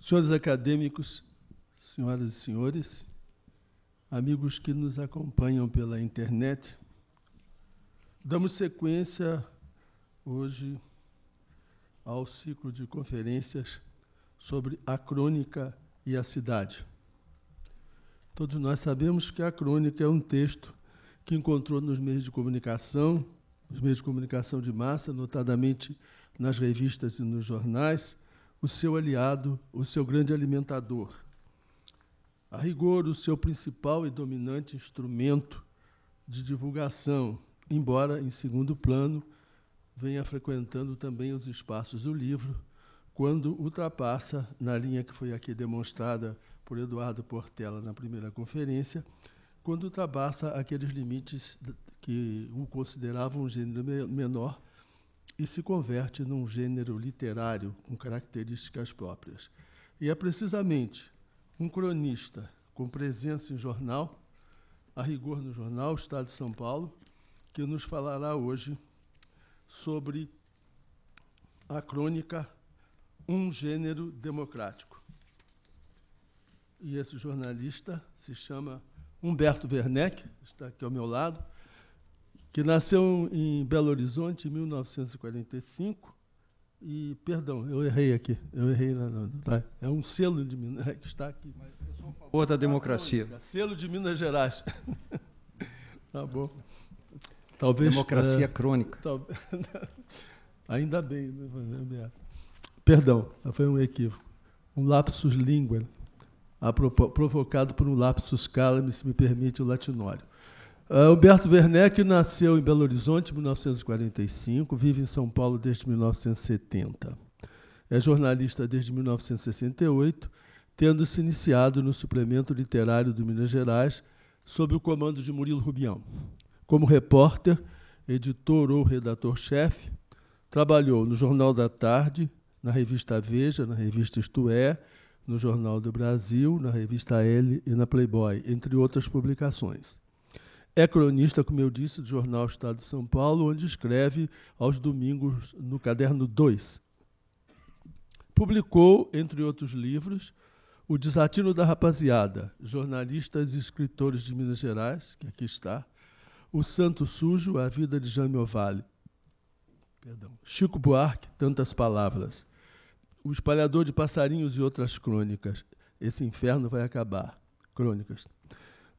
Senhores acadêmicos, senhoras e senhores, amigos que nos acompanham pela internet. Damos sequência hoje ao ciclo de conferências sobre a crônica e a cidade. Todos nós sabemos que a crônica é um texto que encontrou nos meios de comunicação, nos meios de comunicação de massa, notadamente nas revistas e nos jornais, o seu aliado, o seu grande alimentador a rigor, o seu principal e dominante instrumento de divulgação, embora em segundo plano, venha frequentando também os espaços do livro, quando ultrapassa, na linha que foi aqui demonstrada por Eduardo Portela na primeira conferência, quando ultrapassa aqueles limites que o consideravam um gênero menor e se converte num gênero literário com características próprias. E é precisamente um cronista com presença em jornal, a rigor no jornal Estado de São Paulo, que nos falará hoje sobre a crônica Um Gênero Democrático. E esse jornalista se chama Humberto Werneck, está aqui ao meu lado, que nasceu em Belo Horizonte em 1945 e, perdão, eu errei aqui. Eu errei. Não, não, tá. É um selo de Minas é, que está aqui. Mas eu sou a favor da democracia. selo de Minas Gerais. tá bom. Talvez, democracia é, crônica. Tal... Ainda bem. Né? Perdão, foi um equívoco. Um lapsus língua, provocado por um lapsus calam, se me permite o latinório. Uh, Humberto Werneck nasceu em Belo Horizonte em 1945, vive em São Paulo desde 1970. É jornalista desde 1968, tendo se iniciado no suplemento literário do Minas Gerais, sob o comando de Murilo Rubião. Como repórter, editor ou redator-chefe, trabalhou no Jornal da Tarde, na revista Veja, na revista Isto É, no Jornal do Brasil, na revista L e na Playboy, entre outras publicações. É cronista, como eu disse, do jornal Estado de São Paulo, onde escreve aos domingos no Caderno 2. Publicou, entre outros livros, O Desatino da Rapaziada, Jornalistas e Escritores de Minas Gerais, que aqui está, O Santo Sujo, A Vida de Jânio Vale, Perdão. Chico Buarque, Tantas Palavras, O Espalhador de Passarinhos e Outras Crônicas, Esse Inferno Vai Acabar, Crônicas.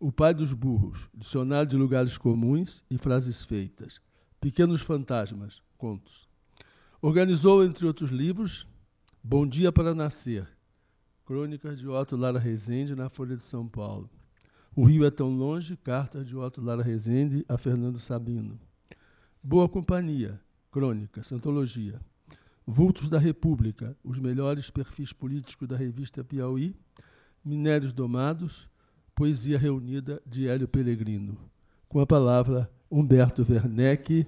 O Pai dos Burros, Dicionário de Lugares Comuns e Frases Feitas, Pequenos Fantasmas, Contos. Organizou, entre outros livros, Bom Dia para Nascer, Crônicas de Otto Lara Rezende na Folha de São Paulo. O Rio é Tão Longe, Cartas de Otto Lara Rezende a Fernando Sabino. Boa Companhia, Crônicas, Antologia. Vultos da República, os melhores perfis políticos da revista Piauí. Minérios Domados, Poesia Reunida de Hélio Pellegrino. Com a palavra Humberto Werneck,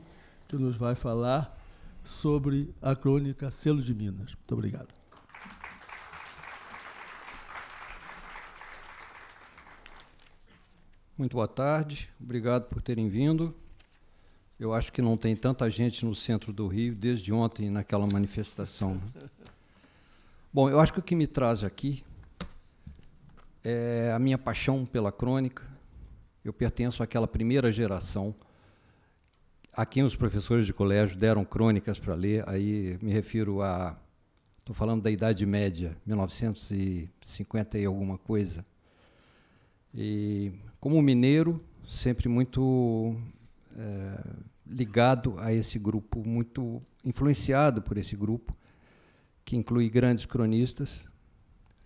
que nos vai falar sobre a crônica Selo de Minas. Muito obrigado. Muito boa tarde, obrigado por terem vindo. Eu acho que não tem tanta gente no centro do Rio desde ontem naquela manifestação. Né? Bom, eu acho que o que me traz aqui é a minha paixão pela crônica. Eu pertenço àquela primeira geração a quem os professores de colégio deram crônicas para ler. Aí me refiro a. Estou falando da Idade Média, 1950 e alguma coisa. E como mineiro, sempre muito é, ligado a esse grupo, muito influenciado por esse grupo, que inclui grandes cronistas,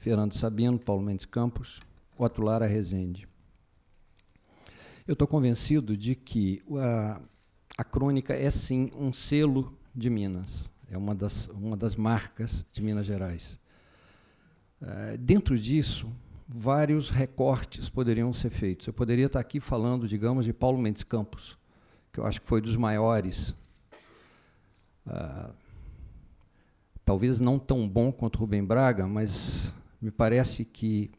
Fernando Sabino, Paulo Mendes Campos, Otulara Rezende. Eu estou convencido de que a, a crônica é sim um selo de Minas, é uma das, uma das marcas de Minas Gerais. É, dentro disso, vários recortes poderiam ser feitos. Eu poderia estar tá aqui falando, digamos, de Paulo Mendes Campos, que eu acho que foi dos maiores. Uh, talvez não tão bom quanto Rubem Braga, mas me parece que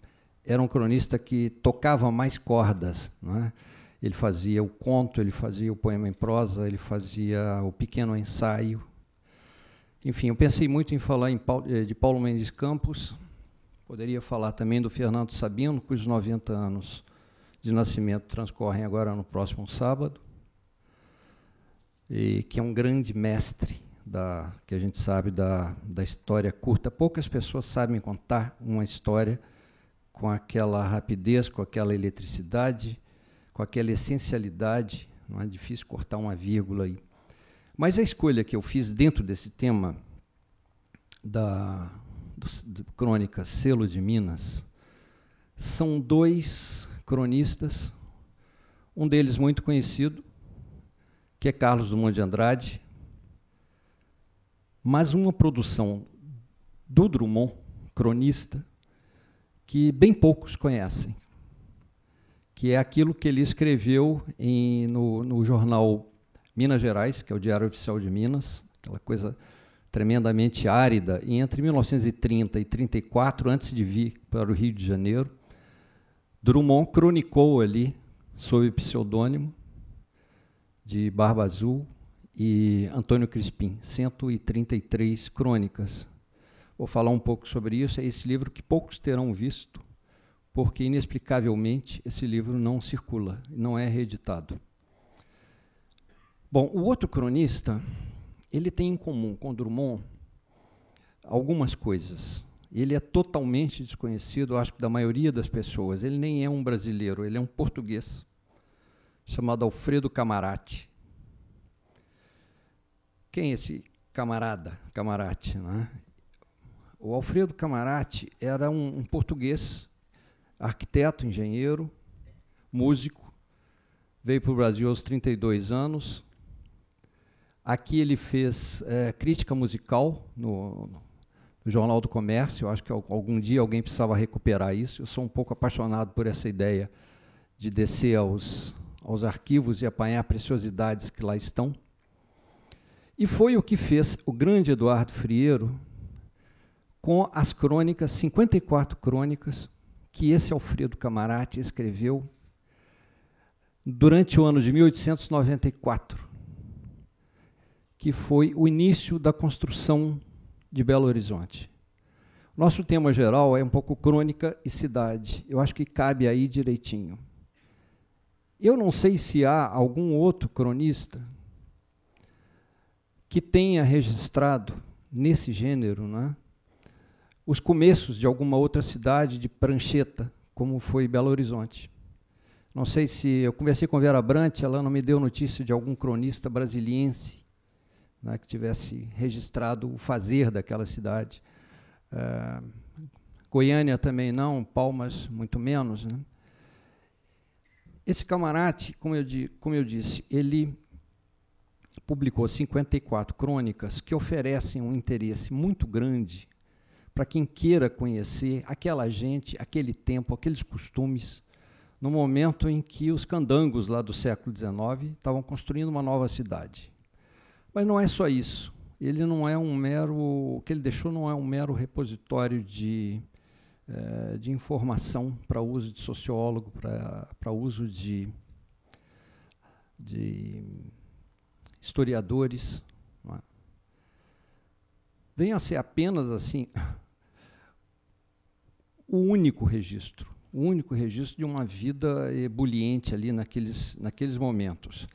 era um cronista que tocava mais cordas. Né? Ele fazia o conto, ele fazia o poema em prosa, ele fazia o pequeno ensaio. Enfim, eu pensei muito em falar em Paulo, eh, de Paulo Mendes Campos, poderia falar também do Fernando Sabino, cujos 90 anos de nascimento transcorrem agora no próximo sábado, e que é um grande mestre da, que a gente sabe da, da história curta. Poucas pessoas sabem contar uma história com aquela rapidez, com aquela eletricidade, com aquela essencialidade. Não é difícil cortar uma vírgula aí. Mas a escolha que eu fiz dentro desse tema da do, do crônica Selo de Minas são dois cronistas, um deles muito conhecido, que é Carlos Dumont de Andrade, mas uma produção do Drummond, cronista, que bem poucos conhecem, que é aquilo que ele escreveu em, no, no, jornal Minas Gerais, que é o Diário Oficial de Minas, aquela coisa tremendamente árida, e entre 1930 e 34, antes de vir para o Rio de Janeiro, Drummond cronicou ali, sob pseudônimo de Barba Azul, e Antônio Crispim, 133 crônicas. Vou falar um pouco sobre isso. É esse livro que poucos terão visto, porque inexplicavelmente esse livro não circula, não é reeditado. Bom, o outro cronista, ele tem em comum com Drummond algumas coisas. Ele é totalmente desconhecido, acho que da maioria das pessoas. Ele nem é um brasileiro, ele é um português chamado Alfredo Camarate. Quem é esse camarada, camarate? Né? O Alfredo Camarate era um, um português, arquiteto, engenheiro, músico, veio para o Brasil aos 32 anos. Aqui ele fez é, crítica musical no, no, Jornal do Comércio. Eu acho que algum dia alguém precisava recuperar isso. Eu sou um pouco apaixonado por essa ideia de descer aos, aos arquivos e apanhar preciosidades que lá estão. E foi o que fez o grande Eduardo Frieiro com as crônicas, 54 crônicas, que esse Alfredo Camarate escreveu durante o ano de 1894, que foi o início da construção de Belo Horizonte. Nosso tema geral é um pouco crônica e cidade. Eu acho que cabe aí direitinho. Eu não sei se há algum outro cronista que tenha registrado nesse gênero né, os começos de alguma outra cidade de prancheta, como foi Belo Horizonte. Não sei se eu conversei com Vera Brant, ela não me deu notícia de algum cronista brasiliense né, que tivesse registrado o fazer daquela cidade. Eh, Goiânia também não, Palmas muito menos. Né. Esse camarate, como eu, como eu disse, ele publicou 54 crônicas que oferecem um interesse muito grande para quem queira conhecer aquela gente, aquele tempo, aqueles costumes, no momento em que os candangos lá do século XIX estavam construindo uma nova cidade. Mas não é só isso. Ele não é um mero. O que ele deixou não é um mero repositório de, eh, de informação para uso de sociólogo, para uso de, de historiadores. É? Venha a ser apenas assim o único registro, o único registro de uma vida ebuliente ali naqueles, naqueles momentos.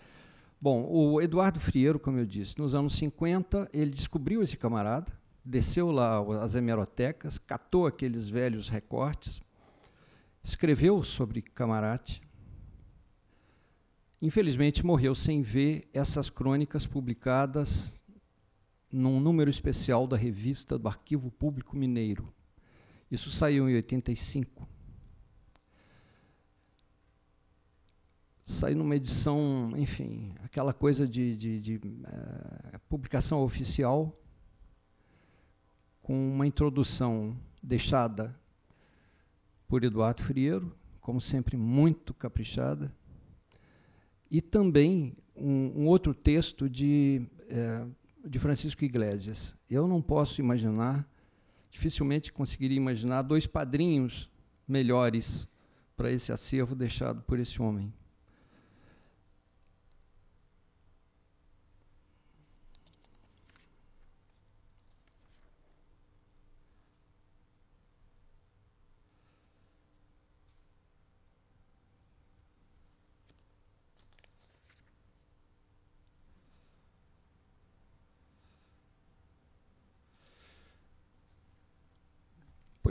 Bom, o Eduardo Frieiro, como eu disse, nos anos 50, ele descobriu esse camarada, desceu lá as hemerotecas, catou aqueles velhos recortes, escreveu sobre Camarate, Infelizmente, morreu sem ver essas crônicas publicadas num número especial da revista do Arquivo Público Mineiro. Isso saiu em 85. Saiu numa edição, enfim, aquela coisa de, de, de eh, publicação oficial, com uma introdução deixada por Eduardo Frieiro, como sempre muito caprichada, e também um, um outro texto de, é, de Francisco Iglesias. Eu não posso imaginar, dificilmente conseguiria imaginar, dois padrinhos melhores para esse acervo deixado por esse homem.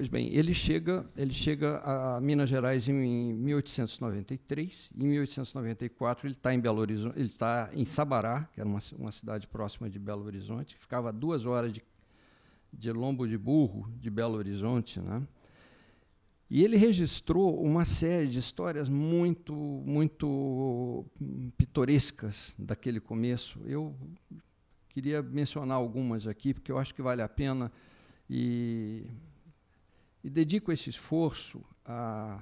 Pois bem, ele chega, ele chega a Minas Gerais em 1893. Em 1894 ele está em Belo Horizonte, ele está em Sabará, que era uma, uma cidade próxima de Belo Horizonte, ficava a duas horas de, de lombo de burro de Belo Horizonte, né? E ele registrou uma série de histórias muito, muito pitorescas daquele começo. Eu queria mencionar algumas aqui, porque eu acho que vale a pena e e dedico esse esforço à,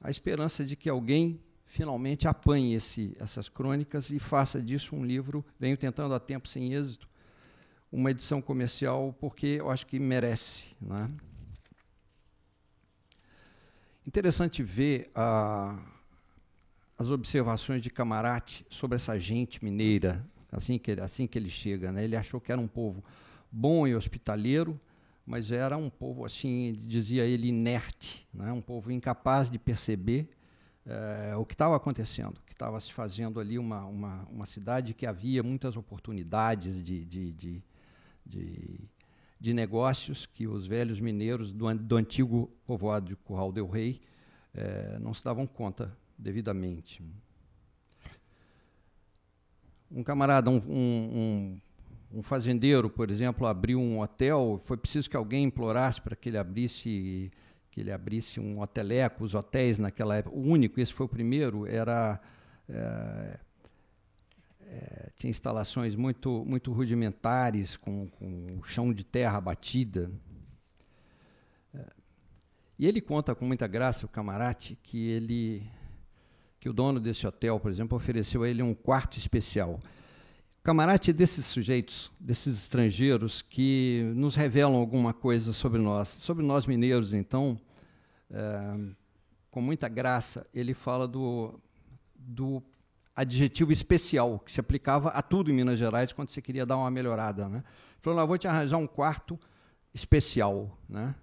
à esperança de que alguém finalmente apanhe esse, essas crônicas e faça disso um livro. Venho tentando há tempo sem êxito, uma edição comercial, porque eu acho que merece. Né? Interessante ver as observações de Camarate sobre essa gente mineira, assim que, ele, assim que ele chega. Né? Ele achou que era um povo bom e hospitaleiro, mas era um povo, assim, dizia ele, inerte, né? um povo incapaz de perceber eh, o que estava acontecendo, que estava se fazendo ali uma, uma, uma, cidade que havia muitas oportunidades de, de, de, de, de negócios que os velhos mineiros do, do antigo povoado de Curral del Rei eh, não se davam conta devidamente. Um camarada, um, um, um um fazendeiro, por exemplo, abriu um hotel, foi preciso que alguém implorasse para que ele abrisse que ele abrisse um hoteleco, os hotéis naquela época. O único, esse foi o primeiro, era é, é, tinha instalações muito muito rudimentares com, com chão de terra batida. Eh, e ele conta com muita graça o camarate que ele que o dono desse hotel, por exemplo, ofereceu a ele um quarto especial. Camarate desses sujeitos, desses estrangeiros que nos revelam alguma coisa sobre nós, sobre nós mineiros, então, é, com muita graça, ele fala do, do adjetivo especial que se aplicava a tudo em Minas Gerais quando você queria dar uma melhorada, né? Falou, vou te arranjar um quarto especial, né?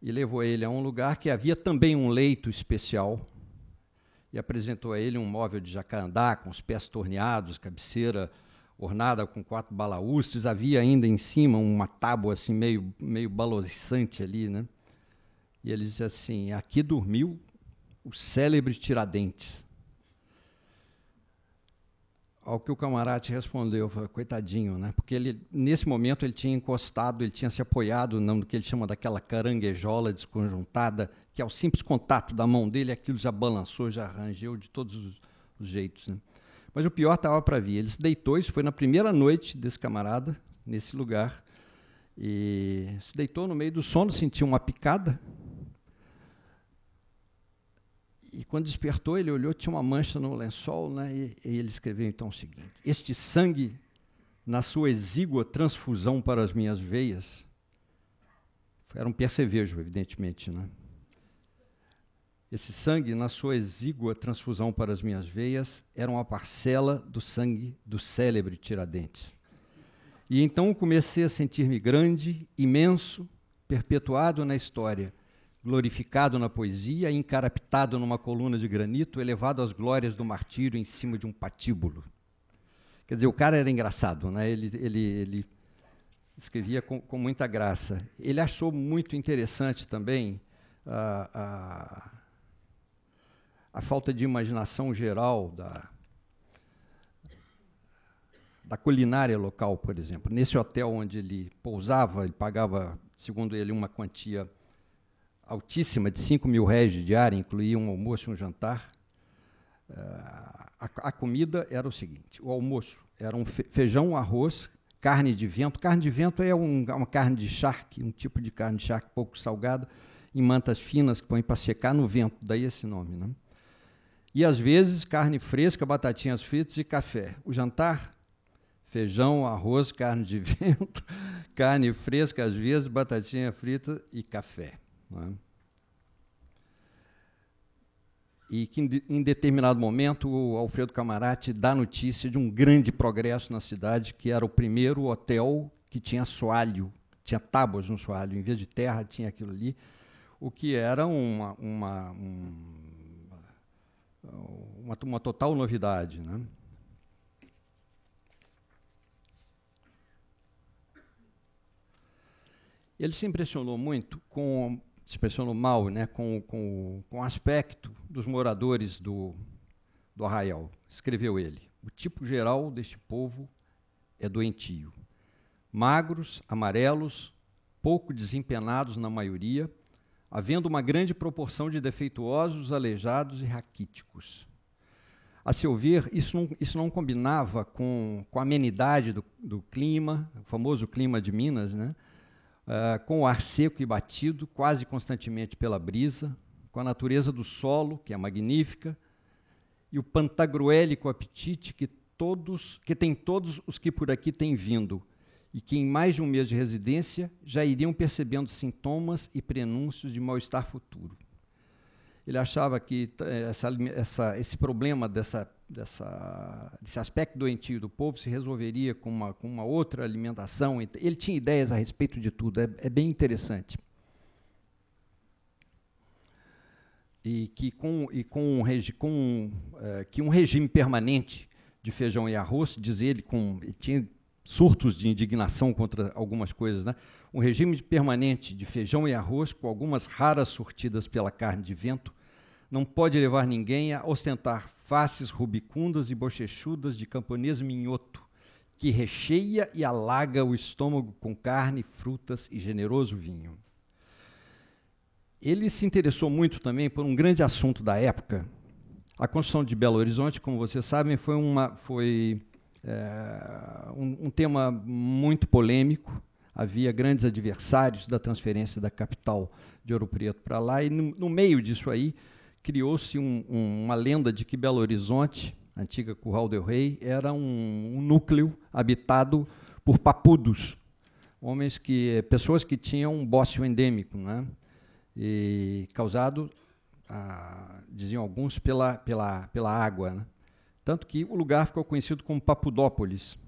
E levou ele a um lugar que havia também um leito especial, e apresentou a ele um móvel de jacarandá com os pés torneados, cabeceira ornada com quatro balaústres, havia ainda em cima uma tábua assim meio, meio baloiçante ali, né? E ele dizia assim, aqui dormiu o célebre Tiradentes. Ao que o camarada respondeu, falou, coitadinho, né? Porque ele, nesse momento ele tinha encostado, ele tinha se apoiado no que ele chama daquela caranguejola desconjuntada, que ao simples contato da mão dele aquilo já balançou, já arranjou de todos os, os jeitos. Né? Mas o pior estava para vir. Ele se deitou, isso foi na primeira noite desse camarada, nesse lugar. E se deitou no meio do sono, sentiu uma picada. E quando despertou, ele olhou, tinha uma mancha no lençol, né? E, e ele escreveu então o seguinte: Este sangue, na sua exígua transfusão para as minhas veias, era um percevejo, evidentemente, né? Esse sangue, na sua exígua transfusão para as minhas veias, era uma parcela do sangue do célebre Tiradentes. E então comecei a sentir-me grande, imenso, perpetuado na história, glorificado na poesia, encaraptado numa coluna de granito, elevado às glórias do martírio em cima de um patíbulo. Quer dizer, o cara era engraçado, né? ele, ele, ele escrevia com, com muita graça. Ele achou muito interessante também. Uh, uh, a falta de imaginação geral da, da culinária local, por exemplo. Nesse hotel onde ele pousava, ele pagava, segundo ele, uma quantia altíssima de 5 mil réis de diária, incluía um almoço e um jantar. Uh, a, a, comida era o seguinte: o almoço era um feijão, arroz, carne de vento. Carne de vento é um, é uma carne de charque, um tipo de carne de charque pouco salgada, em mantas finas que põe para secar no vento, daí esse nome. Né? E às vezes carne fresca, batatinhas fritas e café. O jantar? Feijão, arroz, carne de vento, carne fresca às vezes, batatinha frita e café. Né? e que em determinado momento o Alfredo Camarate dá notícia de um grande progresso na cidade, que era o primeiro hotel que tinha soalho, tinha tábuas no soalho, em vez de terra tinha aquilo ali, o que era uma, uma um, uma, uma total novidade, né? Ele se impressionou muito com se impressionou mal, né, com, com, com o aspecto dos moradores do, do arraial. Escreveu ele: o tipo geral deste povo é doentio. Magros, amarelos, pouco desempenados na maioria, havendo uma grande proporção de defeituosos, aleijados e raquíticos. A se ouvir isso não, isso não combinava com, com a amenidade do, do, clima, o famoso clima de Minas, né? Uh, com o ar seco e batido quase constantemente pela brisa, com a natureza do solo, que é magnífica, e o pantagruélico apetite que todos que tem todos os que por aqui têm vindo, e que em mais de um mês de residência já iriam percebendo sintomas e prenúncios de mal-estar futuro. Ele achava que eh, essa, essa, esse problema dessa, dessa, desse aspecto doentio do povo se resolveria com uma, com uma outra alimentação. Ele tinha ideias a respeito de tudo, é, é bem interessante. E, que com, e com, um, com, eh, que um regime permanente de feijão e arroz, diz ele, com, ele tinha surtos de indignação contra algumas coisas, né? Um regime permanente de feijão e arroz, com algumas raras surtidas pela carne de vento, não pode levar ninguém a ostentar faces rubicundas e bochechudas de camponês minhoto, que recheia e alaga o estômago com carne, frutas e generoso vinho. Ele se interessou muito também por um grande assunto da época. A construção de Belo Horizonte, como vocês sabem, foi uma foi é, um, um, tema muito polêmico. Havia grandes adversários da transferência da capital de Ouro Preto para lá, e no, no meio disso aí criou-se um, um, uma lenda de que Belo Horizonte, antiga Curral del Rei, era um, núcleo habitado por papudos, homens que pessoas que tinham um bócio endêmico, né? E causado, ah, diziam alguns, pela, pela, pela água. Né? Tanto que o lugar ficou conhecido como Papudópolis.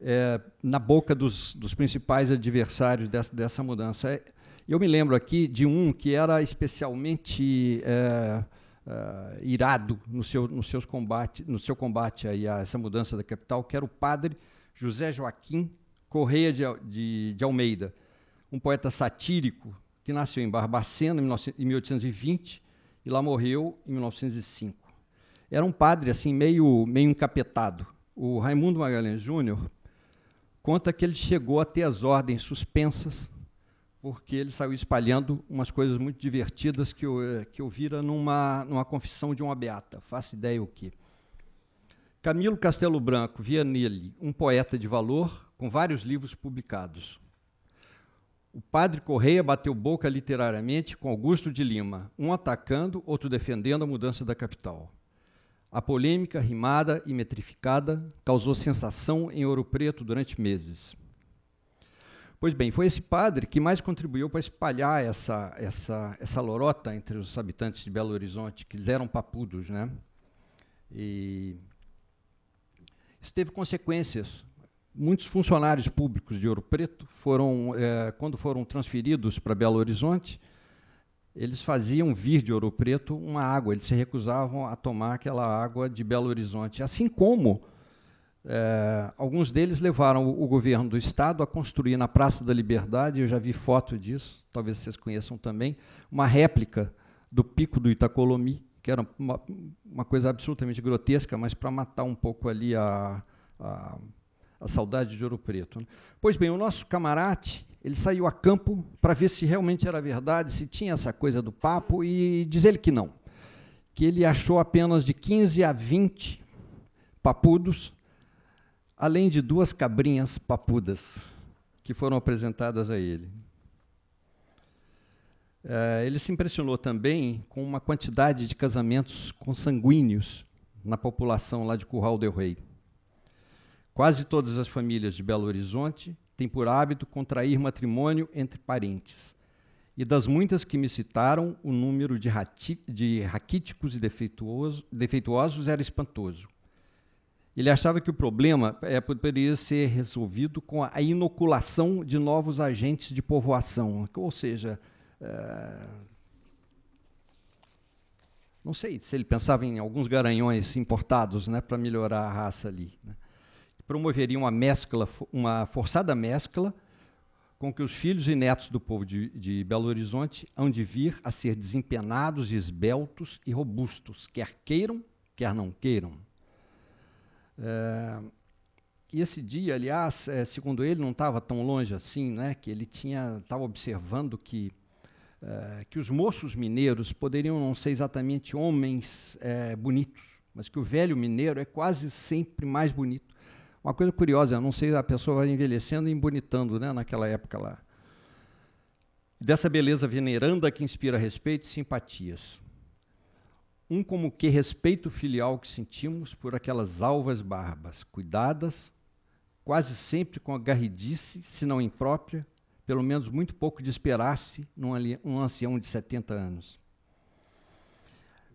É, na boca dos, dos principais adversários dessa, dessa, mudança. É, eu me lembro aqui de um que era especialmente é, é, irado no seu, no, seus combate, no seu combate aí a essa mudança da capital, que era o padre José Joaquim Correia de, de, de Almeida, um poeta satírico que nasceu em Barbacena em 1820 e lá morreu em 1905 era um padre assim meio meio encapetado. O Raimundo Magalhães Júnior conta que ele chegou a ter as ordens suspensas porque ele saiu espalhando umas coisas muito divertidas que eu, que eu vira numa, numa confissão de uma beata, faço ideia o que. Camilo Castelo Branco via nele um poeta de valor, com vários livros publicados. O padre Correia bateu boca literariamente com Augusto de Lima, um atacando, outro defendendo a mudança da capital. A polêmica, rimada e metrificada, causou sensação em Ouro Preto durante meses. Pois bem, foi esse padre que mais contribuiu para espalhar essa, essa, essa lorota entre os habitantes de Belo Horizonte, que eram papudos. Né? E isso teve consequências. Muitos funcionários públicos de Ouro Preto foram, eh, quando foram transferidos para Belo Horizonte, eles faziam vir de Ouro Preto uma água, eles se recusavam a tomar aquela água de Belo Horizonte. Assim como é, alguns deles levaram o, governo do Estado a construir na Praça da Liberdade, eu já vi foto disso, talvez vocês conheçam também, uma réplica do pico do Itacolomi, que era uma, uma coisa absolutamente grotesca, mas para matar um pouco ali a, a, a saudade de Ouro Preto. Né? Pois bem, o nosso camarate ele saiu a campo para ver se realmente era verdade, se tinha essa coisa do papo, e diz ele que não. Que ele achou apenas de 15 a 20 papudos, além de duas cabrinhas papudas que foram apresentadas a ele. Eh, ele se impressionou também com uma quantidade de casamentos consanguíneos na população lá de Curral del Rei. Quase todas as famílias de Belo Horizonte tem por hábito contrair matrimônio entre parentes. E das muitas que me citaram, o número de, rati, de raquíticos e defeituoso, defeituosos era espantoso. Ele achava que o problema é, poderia ser resolvido com a inoculação de novos agentes de povoação, ou seja, é, não sei se ele pensava em alguns garanhões importados né, para melhorar a raça ali. Né promoveria uma mescla, uma forçada mescla com que os filhos e netos do povo de, de, Belo Horizonte hão de vir a ser desempenados, esbeltos e robustos, quer queiram, quer não queiram. É, e esse dia, aliás, é, segundo ele, não estava tão longe assim, né, que ele tinha estava observando que, é, que os moços mineiros poderiam não ser exatamente homens bonitos, mas que o velho mineiro é quase sempre mais bonito uma coisa curiosa, eu não sei, a pessoa vai envelhecendo e embonitando né, naquela época lá. Dessa beleza veneranda que inspira respeito e simpatias. Um como que respeito filial que sentimos por aquelas alvas barbas, cuidadas, quase sempre com a garridice, se não imprópria, pelo menos muito pouco de esperar-se num, num ancião de 70 anos.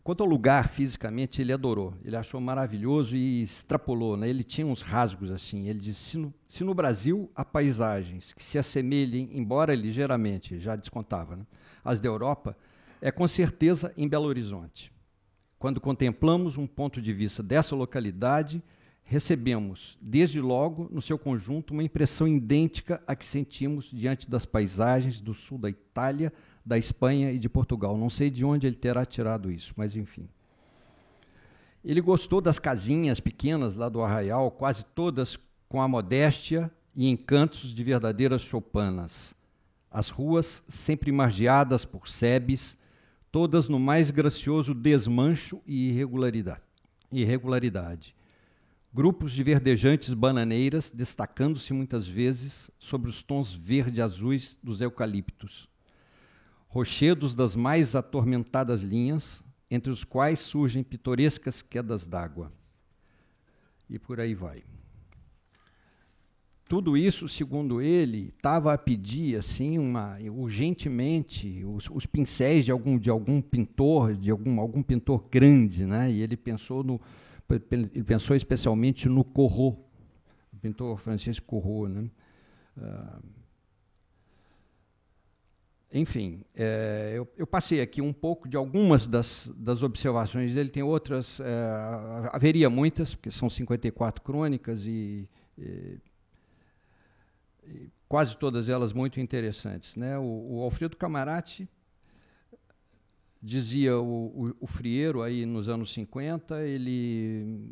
Quanto ao lugar, fisicamente, ele adorou. Ele achou maravilhoso e extrapolou. Né? Ele tinha uns rasgos assim. Ele disse: se no, se no Brasil há paisagens que se assemelhem, embora ligeiramente, já descontava, né? as da Europa, é com certeza em Belo Horizonte. Quando contemplamos um ponto de vista dessa localidade, recebemos, desde logo, no seu conjunto, uma impressão idêntica à que sentimos diante das paisagens do sul da Itália da Espanha e de Portugal. Não sei de onde ele terá tirado isso, mas enfim. Ele gostou das casinhas pequenas lá do arraial, quase todas com a modéstia e encantos de verdadeiras chopanas. As ruas sempre margeadas por sebes, todas no mais gracioso desmancho e irregularidade. irregularidade. Grupos de verdejantes bananeiras destacando-se muitas vezes sobre os tons verde-azuis dos eucaliptos rochedos das mais atormentadas linhas, entre os quais surgem pitorescas quedas d'água. E por aí vai. Tudo isso, segundo ele, estava a pedir assim uma urgentemente os, os, pincéis de algum de algum pintor, de algum algum pintor grande, né? E ele pensou no ele pensou especialmente no Corot, o pintor francês Corot, né? Uh, enfim, é, eu, eu, passei aqui um pouco de algumas das, das observações dele, tem outras, é, haveria muitas, porque são 54 crônicas e, e, e quase todas elas muito interessantes. Né? O, o Alfredo Camarati dizia o, o, o, Frieiro aí nos anos 50, ele,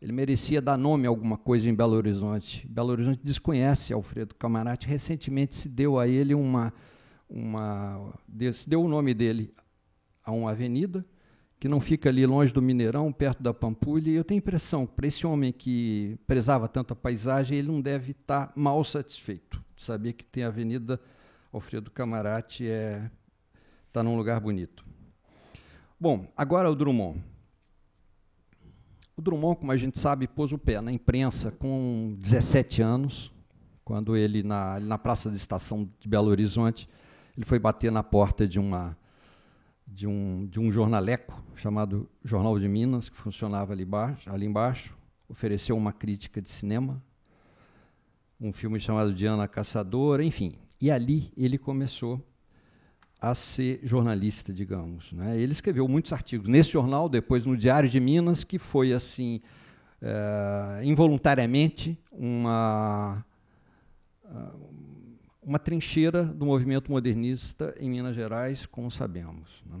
ele merecia dar nome a alguma coisa em Belo Horizonte. Belo Horizonte desconhece Alfredo Camarati, recentemente se deu a ele uma uma. deu o nome dele a uma avenida, que não fica ali longe do Mineirão, perto da Pampulha, e eu tenho a impressão, para esse homem que prezava tanto a paisagem, ele não deve estar tá mal satisfeito de saber que tem a Avenida Alfredo Camarate, está é, num lugar bonito. Bom, agora o Drummond. O Drummond, como a gente sabe, pôs o pé na imprensa com 17 anos, quando ele, na, na Praça da Estação de Belo Horizonte, ele foi bater na porta de uma de um, de um jornaleco chamado Jornal de Minas, que funcionava ali, embaixo. ali embaixo, ofereceu uma crítica de cinema, um filme chamado Diana Caçadora, enfim. E ali ele começou a ser jornalista, digamos. Né? Ele escreveu muitos artigos nesse jornal, depois no Diário de Minas, que foi assim é, involuntariamente uma ah, uma trincheira do movimento modernista em Minas Gerais, como sabemos. Né?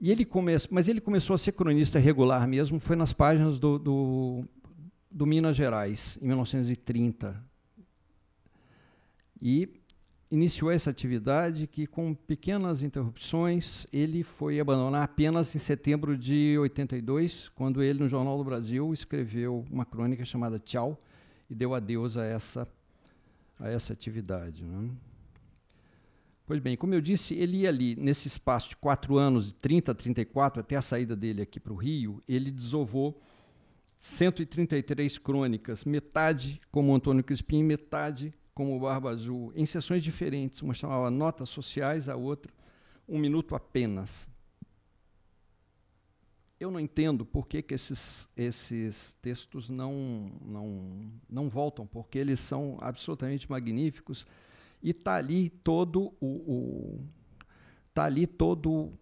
E ele come... Mas ele começou a ser cronista regular mesmo, foi nas páginas do, do, do Minas Gerais, em 1930. E iniciou essa atividade que, com pequenas interrupções, ele foi abandonar apenas em setembro de 82, quando ele, no Jornal do Brasil, escreveu uma crônica chamada Tchau e deu adeus a essa a essa atividade. Né? Pois bem, como eu disse, ele ia ali, nesse espaço de quatro anos, de 30 a 34, até a saída dele aqui para o Rio, ele desovou 133 crônicas, metade como Antônio Crispim, metade como Barba Azul, em sessões diferentes. Uma chamava Notas Sociais, a outra Um Minuto Apenas eu não entendo por que, que esses, esses textos não, não, não voltam, porque eles são absolutamente magníficos e está ali todo o, o tá ali todo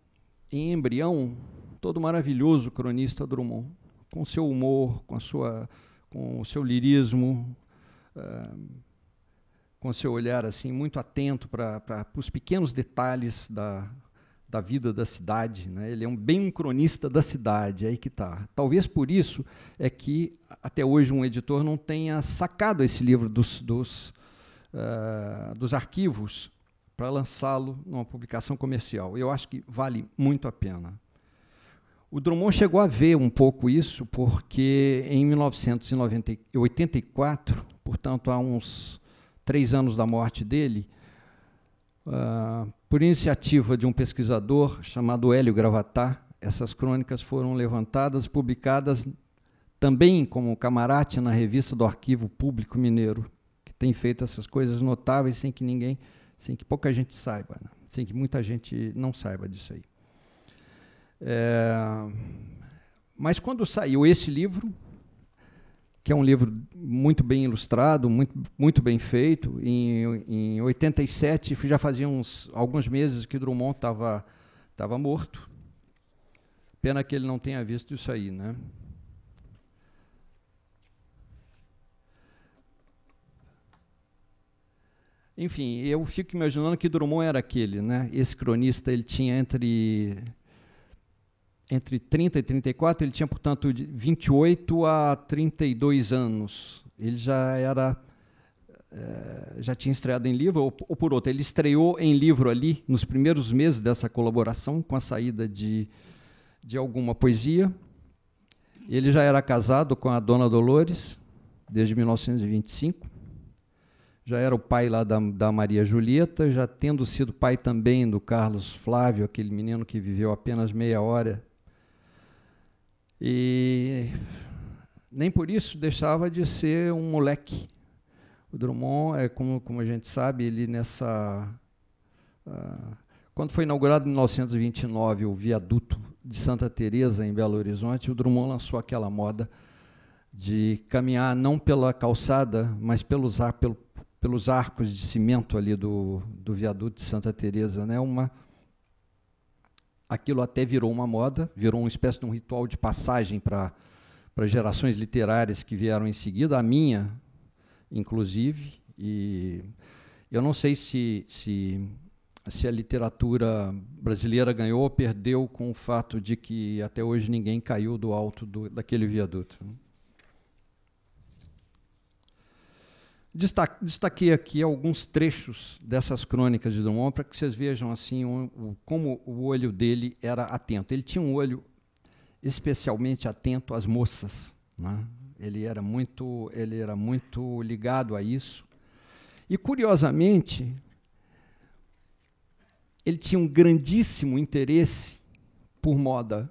em embrião todo maravilhoso cronista Drummond com seu humor com a sua com o seu lirismo uh, com seu olhar assim muito atento para os pequenos detalhes da da vida da cidade, né? ele é um bem um cronista da cidade, aí que está. Talvez por isso é que até hoje um editor não tenha sacado esse livro dos, dos, uh, dos arquivos para lançá-lo numa publicação comercial. Eu acho que vale muito a pena. O Drummond chegou a ver um pouco isso, porque em 1984, portanto há uns três anos da morte dele, ah, por iniciativa de um pesquisador chamado Hélio Gravatar, essas crônicas foram levantadas, publicadas também como camarate na revista do Arquivo Público Mineiro, que tem feito essas coisas notáveis sem que ninguém, sem que pouca gente saiba, né? sem que muita gente não saiba disso aí. É, mas quando saiu esse livro, que é um livro muito bem ilustrado, muito, muito bem feito. Em, em 87, já fazia uns, alguns meses que Drummond estava tava morto. Pena que ele não tenha visto isso aí, né? Enfim, eu fico imaginando que Drummond era aquele, né? Esse cronista, ele tinha entre entre 30 e 34, ele tinha, portanto, de 28 a 32 anos. Ele já era. É, já tinha estreado em livro, ou, ou, por outro, ele estreou em livro ali, nos primeiros meses dessa colaboração, com a saída de, de alguma poesia. Ele já era casado com a dona Dolores, desde 1925. Já era o pai lá da, da Maria Julieta, já tendo sido pai também do Carlos Flávio, aquele menino que viveu apenas meia hora e nem por isso deixava de ser um moleque. O Drummond, é como, como a gente sabe, ele nessa. Uh, quando foi inaugurado em 1929 o viaduto de Santa Teresa em Belo Horizonte, o Drummond lançou aquela moda de caminhar não pela calçada, mas pelos, ar, pelo, pelos arcos de cimento ali do, do viaduto de Santa Teresa, né? Uma aquilo até virou uma moda, virou uma espécie de um ritual de passagem para gerações literárias que vieram em seguida, a minha, inclusive. E eu não sei se, se, se a literatura brasileira ganhou ou perdeu com o fato de que até hoje ninguém caiu do alto do, daquele viaduto. Destaquei aqui alguns trechos dessas crônicas de Drummond para que vocês vejam assim um, como o olho dele era atento. Ele tinha um olho especialmente atento às moças. Né? Ele, era muito, ele era muito ligado a isso. E, curiosamente, ele tinha um grandíssimo interesse por moda.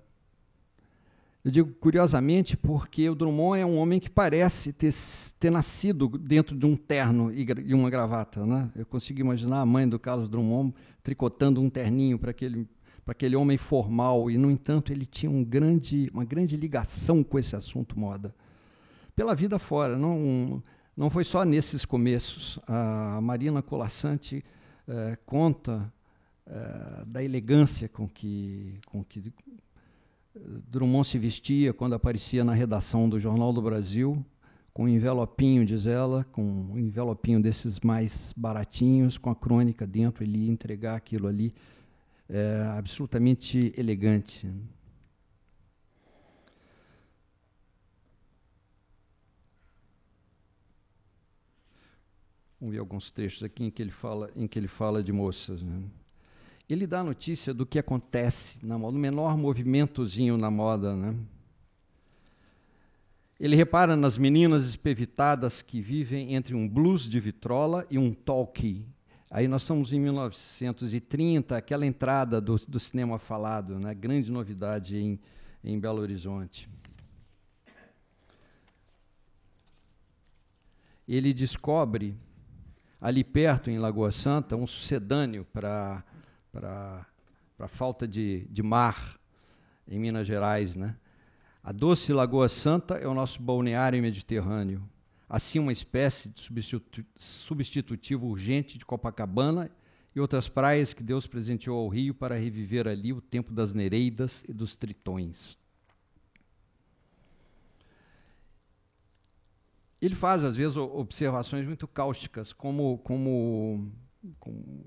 Eu digo curiosamente porque o Drummond é um homem que parece ter, ter nascido dentro de um terno e, e uma gravata. Né? Eu consigo imaginar a mãe do Carlos Drummond tricotando um terninho para aquele, aquele homem formal, e, no entanto, ele tinha um grande, uma grande ligação com esse assunto moda. Pela vida fora, não, um, não foi só nesses começos. A Marina Colassante eh, conta eh, da elegância com que, com que Drummond se vestia quando aparecia na redação do Jornal do Brasil, com um envelopinho, diz ela, com um envelopinho desses mais baratinhos, com a crônica dentro, ele ia entregar aquilo ali, é, absolutamente elegante. Vamos ver alguns trechos aqui em que ele fala, em que ele fala de moças. Né? ele dá notícia do que acontece na moda, o menor movimentozinho na moda, né? Ele repara nas meninas espevitadas que vivem entre um blues de vitrola e um talkie. Aí nós estamos em 1930, aquela entrada do, do cinema falado, né? grande novidade em, em Belo Horizonte. Ele descobre ali perto, em Lagoa Santa, um sucedâneo para para a falta de, de mar em Minas Gerais. Né? A doce Lagoa Santa é o nosso balneário mediterrâneo. Assim, uma espécie de substitu substitutivo urgente de Copacabana e outras praias que Deus presenteou ao Rio para reviver ali o tempo das Nereidas e dos Tritões. Ele faz, às vezes, observações muito cáusticas, como, como, como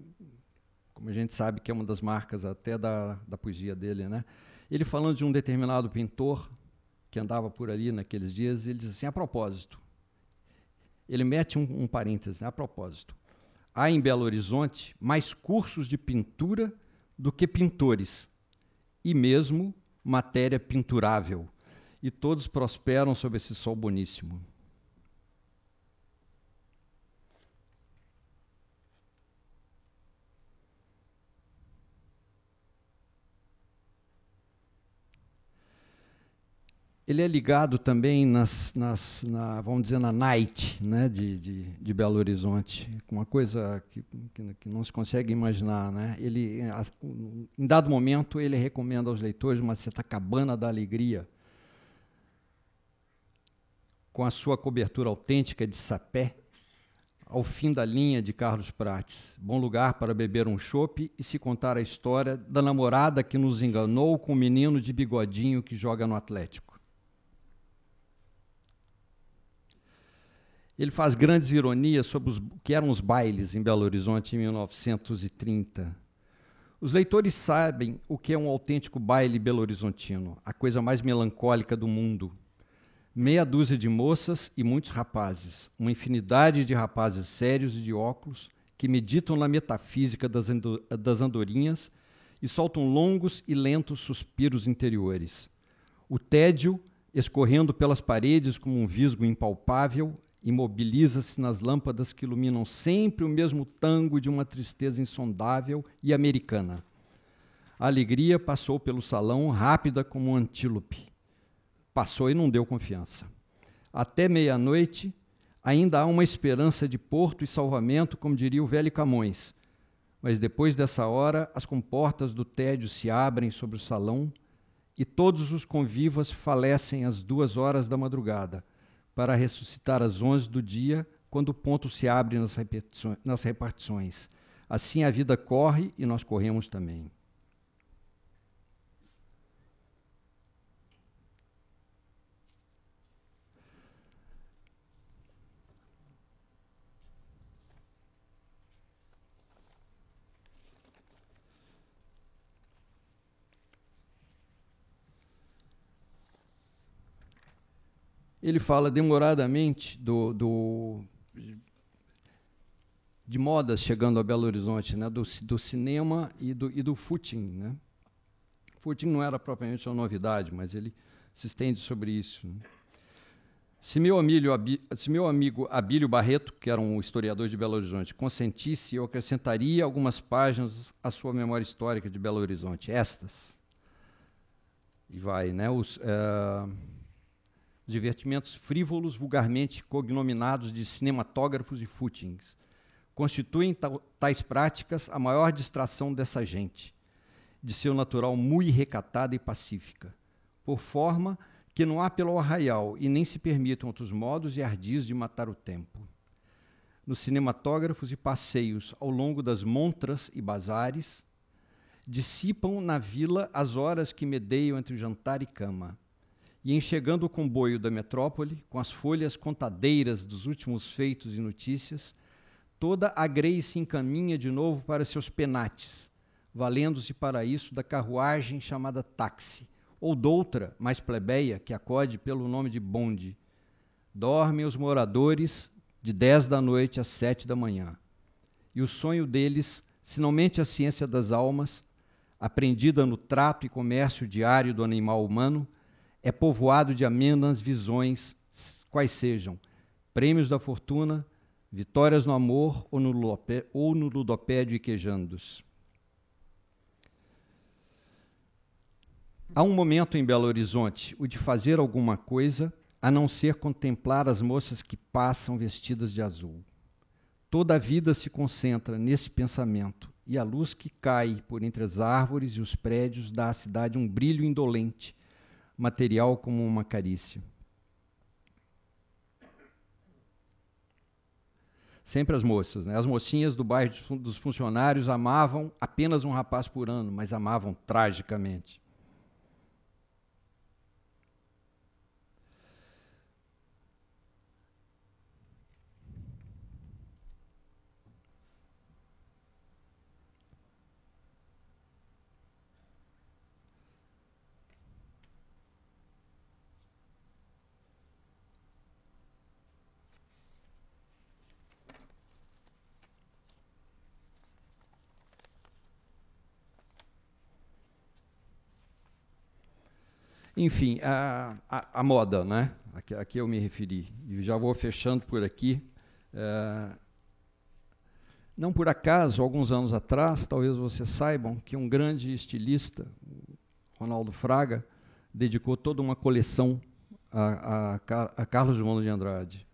como a gente sabe que é uma das marcas até da, da poesia dele, né? Ele falando de um determinado pintor que andava por ali naqueles dias, ele diz assim, a propósito, ele mete um, um parêntese, né? a propósito, há em Belo Horizonte mais cursos de pintura do que pintores, e mesmo matéria pinturável, e todos prosperam sob esse sol boníssimo. ele é ligado também nas, nas na, vamos dizer, na night né, de, de, de, Belo Horizonte, uma coisa que, que, não se consegue imaginar. Né? Ele, em dado momento, ele recomenda aos leitores uma certa cabana da alegria, com a sua cobertura autêntica de sapé, ao fim da linha de Carlos Prates. Bom lugar para beber um chope e se contar a história da namorada que nos enganou com o menino de bigodinho que joga no Atlético. Ele faz grandes ironias sobre os que eram os bailes em Belo Horizonte em 1930. Os leitores sabem o que é um autêntico baile belo-horizontino, a coisa mais melancólica do mundo. Meia dúzia de moças e muitos rapazes, uma infinidade de rapazes sérios e de óculos que meditam na metafísica das, das andorinhas e soltam longos e lentos suspiros interiores. O tédio, escorrendo pelas paredes como um visgo impalpável, Imobiliza-se nas lâmpadas que iluminam sempre o mesmo tango de uma tristeza insondável e americana. A alegria passou pelo salão rápida como um antílope. Passou e não deu confiança. Até meia-noite, ainda há uma esperança de porto e salvamento, como diria o velho Camões. Mas depois dessa hora, as comportas do tédio se abrem sobre o salão e todos os convivas falecem às duas horas da madrugada, para ressuscitar às 11 do dia, quando o ponto se abre nas, nas repartições. Assim a vida corre e nós corremos também. ele fala demoradamente do, do de modas chegando a Belo Horizonte, né, do, do cinema e do, e do footing. Né? Footing não era propriamente uma novidade, mas ele se estende sobre isso. Né? Se, meu amigo, se meu amigo Abílio Barreto, que era um historiador de Belo Horizonte, consentisse, eu acrescentaria algumas páginas à sua memória histórica de Belo Horizonte, estas. E vai, né? Os, eh, os divertimentos frívolos, vulgarmente cognominados de cinematógrafos e footings. Constituem tais práticas a maior distração dessa gente, de seu natural muito recatada e pacífica, por forma que não há pelo arraial e nem se permitam outros modos e ardis de matar o tempo. Nos cinematógrafos e passeios ao longo das montras e bazares, dissipam na vila as horas que medeiam entre o jantar e cama e em chegando o comboio da metrópole, com as folhas contadeiras dos últimos feitos e notícias, toda a grei se encaminha de novo para seus penates, valendo-se para isso da carruagem chamada táxi, ou doutra, mais plebeia, que acode pelo nome de bonde. Dormem os moradores de 10 da noite às 7 da manhã. E o sonho deles, sinalmente a ciência das almas, aprendida no trato e comércio diário do animal humano, é povoado de amenas visões, quais sejam prêmios da fortuna, vitórias no amor ou no, ou no ludopédio e quejandos. Há um momento em Belo Horizonte, o de fazer alguma coisa, a não ser contemplar as moças que passam vestidas de azul. Toda a vida se concentra nesse pensamento, e a luz que cai por entre as árvores e os prédios dá à cidade um brilho indolente, material como uma carícia. Sempre as moças, né? As mocinhas do bairro dos funcionários amavam apenas um rapaz por ano, mas amavam tragicamente. Enfim, a, a, a moda, né? A, a, que eu me referi. E já vou fechando por aqui. É, não por acaso, alguns anos atrás, talvez vocês saibam que um grande estilista, Ronaldo Fraga, dedicou toda uma coleção a, a, a Carlos Drummond de Andrade.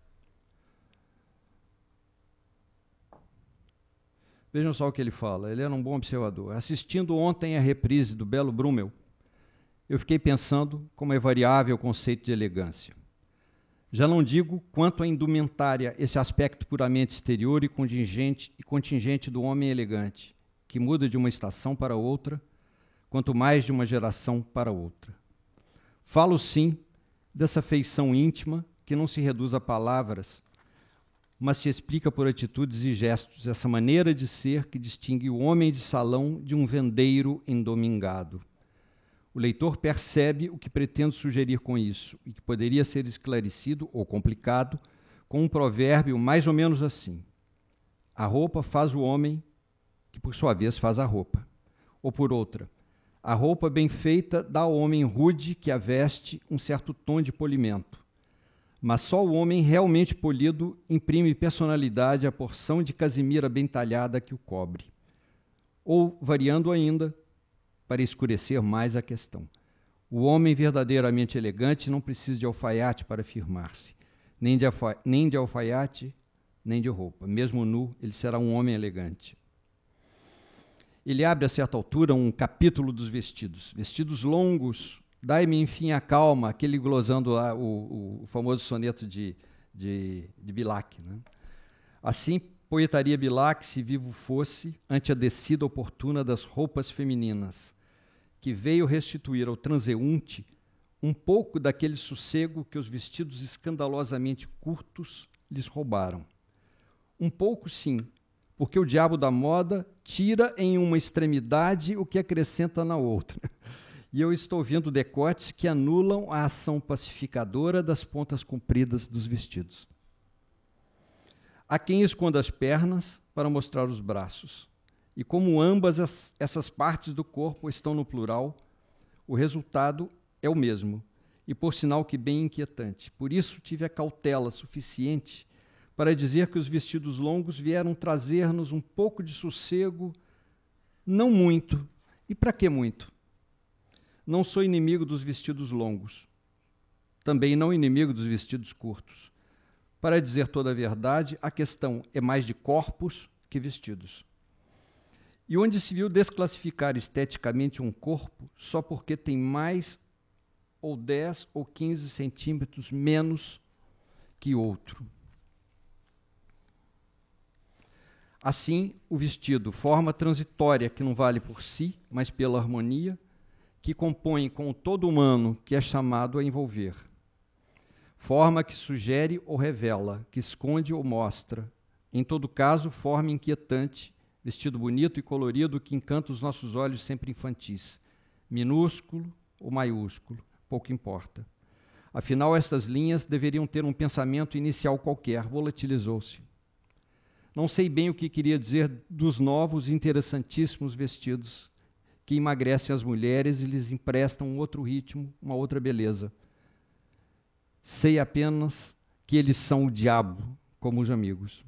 Vejam só o que ele fala. Ele era um bom observador. Assistindo ontem a reprise do Belo Brummel, eu fiquei pensando como é variável o conceito de elegância. Já não digo quanto à indumentária, esse aspecto puramente exterior e contingente, e contingente do homem elegante, que muda de uma estação para outra, quanto mais de uma geração para outra. Falo, sim, dessa feição íntima que não se reduz a palavras, mas se explica por atitudes e gestos, essa maneira de ser que distingue o homem de salão de um vendeiro endomingado. O leitor percebe o que pretendo sugerir com isso e que poderia ser esclarecido ou complicado com um provérbio mais ou menos assim: A roupa faz o homem, que por sua vez faz a roupa. Ou por outra, a roupa bem feita dá ao homem rude que a veste um certo tom de polimento. Mas só o homem realmente polido imprime personalidade à porção de casimira bem talhada que o cobre. Ou, variando ainda, para escurecer mais a questão. O homem verdadeiramente elegante não precisa de alfaiate para firmar-se, nem, nem de alfaiate, nem de roupa. Mesmo nu, ele será um homem elegante. Ele abre a certa altura um capítulo dos vestidos. Vestidos longos, dai-me enfim a calma, aquele glosando lá o, o famoso soneto de, de, de Bilac. Né? Assim, poetaria Bilac, se vivo fosse, ante a descida oportuna das roupas femininas que veio restituir ao transeunte um pouco daquele sossego que os vestidos escandalosamente curtos lhes roubaram. Um pouco, sim, porque o diabo da moda tira em uma extremidade o que acrescenta na outra. E eu estou vendo decotes que anulam a ação pacificadora das pontas compridas dos vestidos. Há quem esconda as pernas para mostrar os braços e como ambas as, essas partes do corpo estão no plural, o resultado é o mesmo, e por sinal que bem inquietante. Por isso tive a cautela suficiente para dizer que os vestidos longos vieram trazer-nos um pouco de sossego, não muito. E para que muito? Não sou inimigo dos vestidos longos, também não inimigo dos vestidos curtos. Para dizer toda a verdade, a questão é mais de corpos que vestidos. E onde se viu desclassificar esteticamente um corpo só porque tem mais ou 10 ou 15 centímetros menos que outro. Assim, o vestido, forma transitória que não vale por si, mas pela harmonia, que compõe com o todo humano que é chamado a envolver. Forma que sugere ou revela, que esconde ou mostra, em todo caso, forma inquietante vestido bonito e colorido que encanta os nossos olhos sempre infantis. Minúsculo ou maiúsculo, pouco importa. Afinal, estas linhas deveriam ter um pensamento inicial qualquer, volatilizou-se. Não sei bem o que queria dizer dos novos e interessantíssimos vestidos que emagrecem as mulheres e lhes emprestam um outro ritmo, uma outra beleza. Sei apenas que eles são o diabo, como os amigos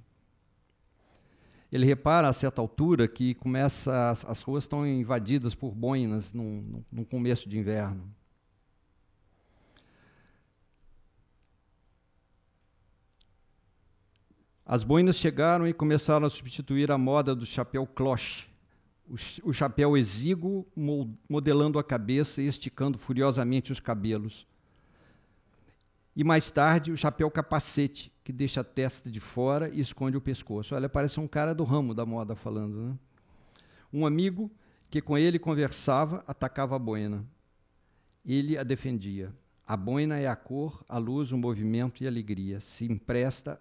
ele repara a certa altura que começa as, as ruas estão invadidas por boinas no, no começo de inverno. As boinas chegaram e começaram a substituir a moda do chapéu cloche, o, o chapéu exíguo modelando a cabeça e esticando furiosamente os cabelos. E mais tarde, o chapéu capacete, que deixa a testa de fora e esconde o pescoço. Olha, parece um cara do ramo da moda falando, né? Um amigo que com ele conversava atacava a boina. Ele a defendia. A boina é a cor, a luz, o movimento e a alegria. Se empresta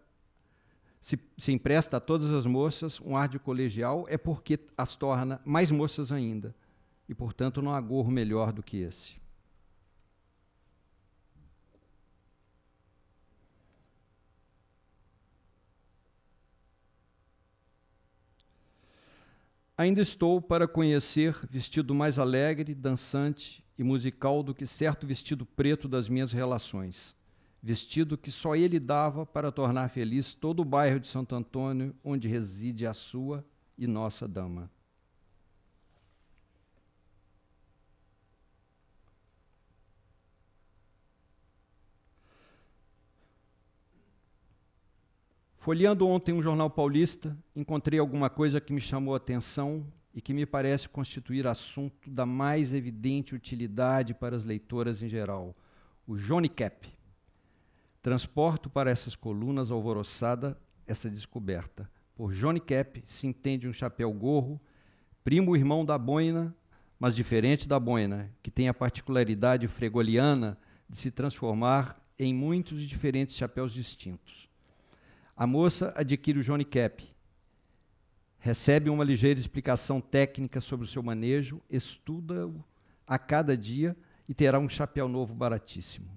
se, se empresta a todas as moças um ar de colegial é porque as torna mais moças ainda. E, portanto, não há gorro melhor do que esse. Ainda estou para conhecer vestido mais alegre, dançante e musical do que certo vestido preto das minhas relações, vestido que só ele dava para tornar feliz todo o bairro de Santo Antônio, onde reside a sua e nossa dama. Folheando ontem um jornal paulista, encontrei alguma coisa que me chamou a atenção e que me parece constituir assunto da mais evidente utilidade para as leitoras em geral, o Johnny Cap. Transporto para essas colunas alvoroçada essa descoberta. Por Johnny Cap se entende um chapéu gorro, primo irmão da boina, mas diferente da boina, que tem a particularidade fregoliana de se transformar em muitos e diferentes chapéus distintos. A moça adquire o Johnny Cap. Recebe uma ligeira explicação técnica sobre o seu manejo, estuda-o a cada dia e terá um chapéu novo baratíssimo.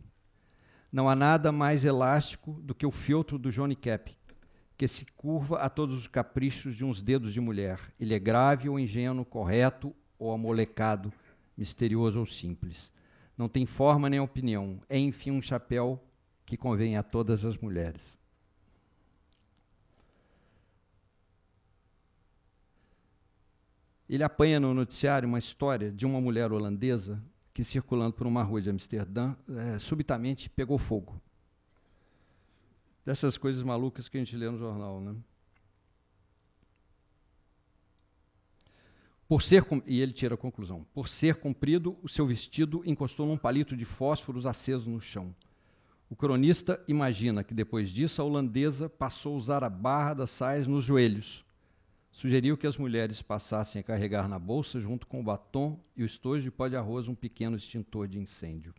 Não há nada mais elástico do que o feltro do Johnny Cap, que se curva a todos os caprichos de uns dedos de mulher. Ele é grave ou ingênuo, correto ou amolecado, misterioso ou simples. Não tem forma nem opinião. É, enfim, um chapéu que convém a todas as mulheres. Ele apanha no noticiário uma história de uma mulher holandesa que, circulando por uma rua de Amsterdã, é, subitamente pegou fogo. Dessas coisas malucas que a gente lê no jornal, né? Por ser, e ele tira a conclusão, por ser comprido, o seu vestido encostou num palito de fósforos aceso no chão. O cronista imagina que depois disso a holandesa passou a usar a barra das saias nos joelhos, Sugeriu que as mulheres passassem a carregar na bolsa, junto com o batom e o estojo de pó de arroz, um pequeno extintor de incêndio.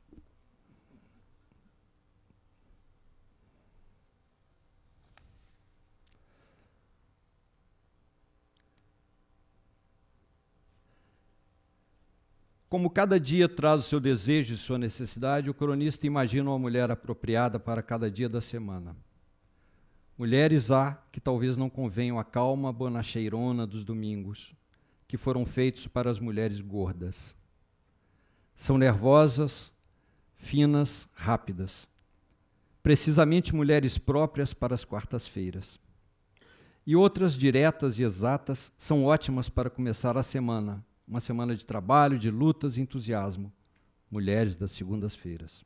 Como cada dia traz o seu desejo e sua necessidade, o cronista imagina uma mulher apropriada para cada dia da semana. Mulheres há que talvez não convenham a calma bonacheirona dos domingos, que foram feitos para as mulheres gordas. São nervosas, finas, rápidas. Precisamente mulheres próprias para as quartas-feiras. E outras diretas e exatas são ótimas para começar a semana, uma semana de trabalho, de lutas e entusiasmo. Mulheres das segundas-feiras.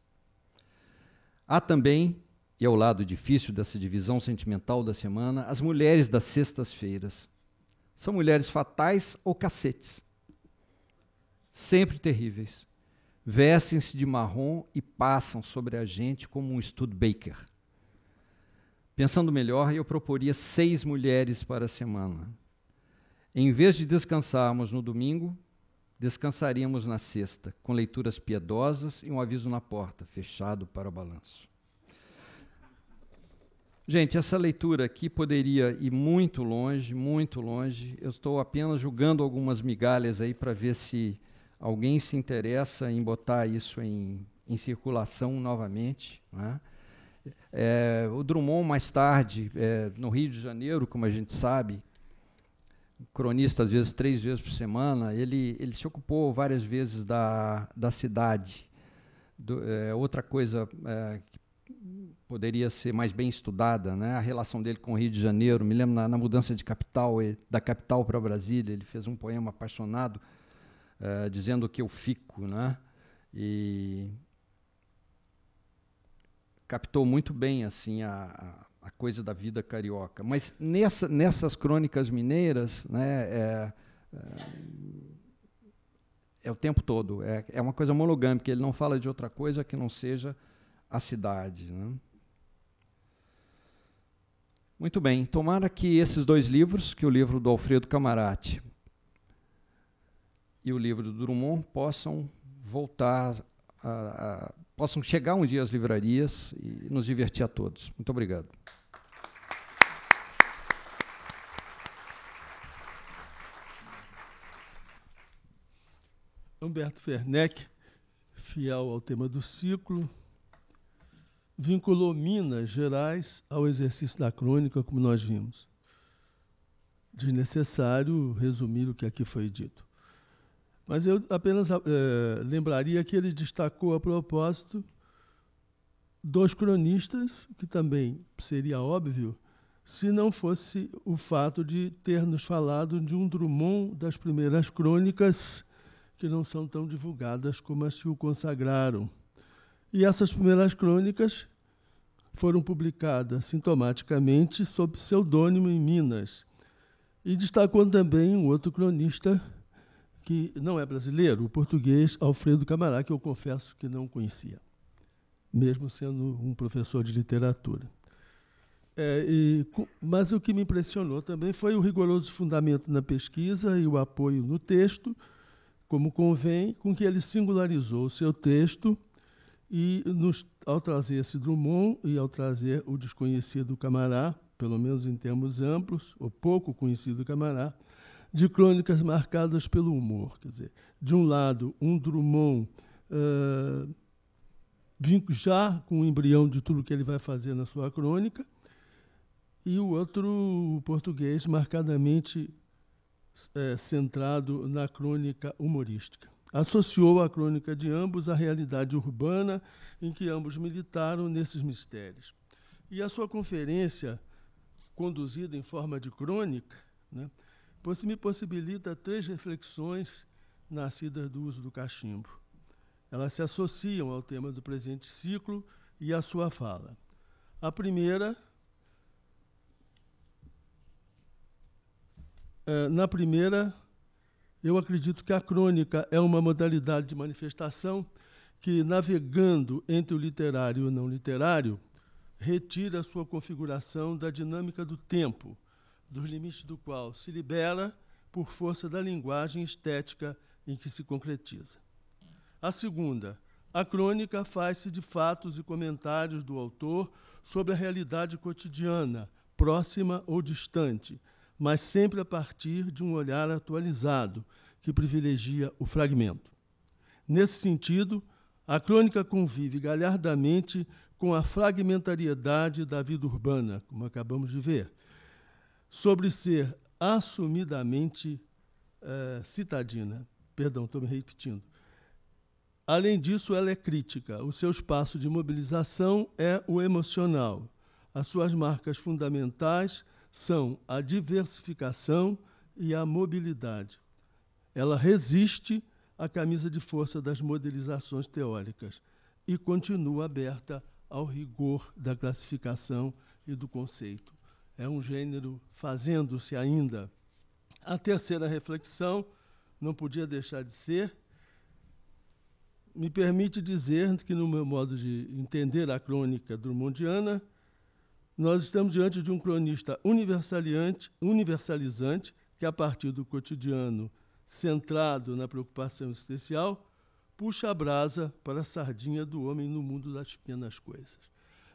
Há também e ao é lado difícil dessa divisão sentimental da semana, as mulheres das sextas-feiras. São mulheres fatais ou cacetes. Sempre terríveis. Vestem-se de marrom e passam sobre a gente como um baker. Pensando melhor, eu proporia seis mulheres para a semana. Em vez de descansarmos no domingo, descansaríamos na sexta, com leituras piedosas e um aviso na porta, fechado para o balanço. Gente, essa leitura aqui poderia ir muito longe, muito longe. Eu estou apenas julgando algumas migalhas aí para ver se alguém se interessa em botar isso em, em circulação novamente. Né? É, o Drummond, mais tarde, é, no Rio de Janeiro, como a gente sabe, cronista às vezes três vezes por semana, ele, ele se ocupou várias vezes da, da cidade. Do, é, outra coisa é, poderia ser mais bem estudada, né? A relação dele com o Rio de Janeiro, me lembro na, na mudança de capital, da capital para Brasília, ele fez um poema apaixonado uh, dizendo que eu fico, né? E captou muito bem assim a, a, coisa da vida carioca. Mas nessa, nessas crônicas mineiras, né? É, é, é o tempo todo. É, é uma coisa monogâmica. Ele não fala de outra coisa que não seja a cidade. Né? Muito bem, tomara que esses dois livros, que o livro do Alfredo Camarate e o livro do Drummond, possam voltar, a, a, possam chegar um dia às livrarias e nos divertir a todos. Muito obrigado. Humberto Fernec, fiel ao tema do ciclo, vinculou Minas Gerais ao exercício da crônica, como nós vimos. Desnecessário resumir o que aqui foi dito. Mas eu apenas é, lembraria que ele destacou a propósito dos cronistas, que também seria óbvio, se não fosse o fato de ter nos falado de um Drummond das primeiras crônicas, que não são tão divulgadas como as que o consagraram. E essas primeiras crônicas foram publicadas sintomaticamente sob pseudônimo em Minas. E destacou também um outro cronista que não é brasileiro, o português Alfredo Camará, que eu confesso que não conhecia, mesmo sendo um professor de literatura. É, e, mas o que me impressionou também foi o rigoroso fundamento na pesquisa e o apoio no texto, como convém, com que ele singularizou o seu texto e nos, ao trazer esse Drummond e ao trazer o desconhecido Camará, pelo menos em termos amplos, o pouco conhecido Camará, de crônicas marcadas pelo humor. Quer dizer, de um lado, um Drummond uh, já com o embrião de tudo que ele vai fazer na sua crônica, e o outro o português marcadamente é, centrado na crônica humorística associou a crônica de ambos à realidade urbana em que ambos militaram nesses mistérios. E a sua conferência, conduzida em forma de crônica, né, me possibilita três reflexões nascidas do uso do cachimbo. Elas se associam ao tema do presente ciclo e à sua fala. A primeira, eh, na primeira, eu acredito que a crônica é uma modalidade de manifestação que, navegando entre o literário e o não literário, retira sua configuração da dinâmica do tempo, dos limites do qual se libera por força da linguagem estética em que se concretiza. A segunda, a crônica faz-se de fatos e comentários do autor sobre a realidade cotidiana, próxima ou distante, mas sempre a partir de um olhar atualizado, que privilegia o fragmento. Nesse sentido, a crônica convive galhardamente com a fragmentariedade da vida urbana, como acabamos de ver, sobre ser assumidamente eh, citadina. Perdão, estou me repetindo. Além disso, ela é crítica. O seu espaço de mobilização é o emocional. As suas marcas fundamentais são a diversificação e a mobilidade. Ela resiste à camisa de força das modelizações teóricas e continua aberta ao rigor da classificação e do conceito. É um gênero fazendo-se ainda. A terceira reflexão não podia deixar de ser me permite dizer que, no meu modo de entender a crônica drummondiana, nós estamos diante de um cronista universalizante, que, a partir do cotidiano centrado na preocupação existencial, puxa a brasa para a sardinha do homem no mundo das pequenas coisas.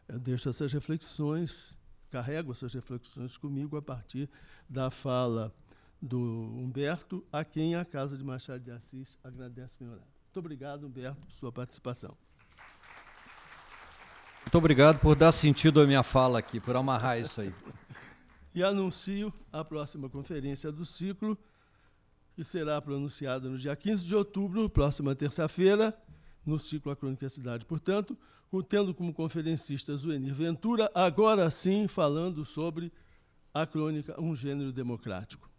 Eu deixo essas reflexões, carrego essas reflexões comigo a partir da fala do Humberto, a quem a Casa de Machado de Assis agradece melhorar. Muito obrigado, Humberto, por sua participação. Muito obrigado por dar sentido à minha fala aqui, por amarrar isso aí. e anuncio a próxima conferência do ciclo, que será pronunciada no dia 15 de outubro, próxima terça-feira, no ciclo A Crônica Cidade, portanto, tendo como conferencistas o Enir Ventura, agora sim falando sobre a crônica Um Gênero Democrático.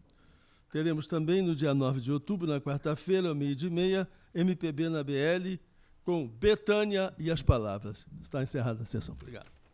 Teremos também, no dia 9 de outubro, na quarta-feira, ao meio-dia e meia, MPB na BL, com Betânia e as palavras. Está encerrada a sessão. Obrigado.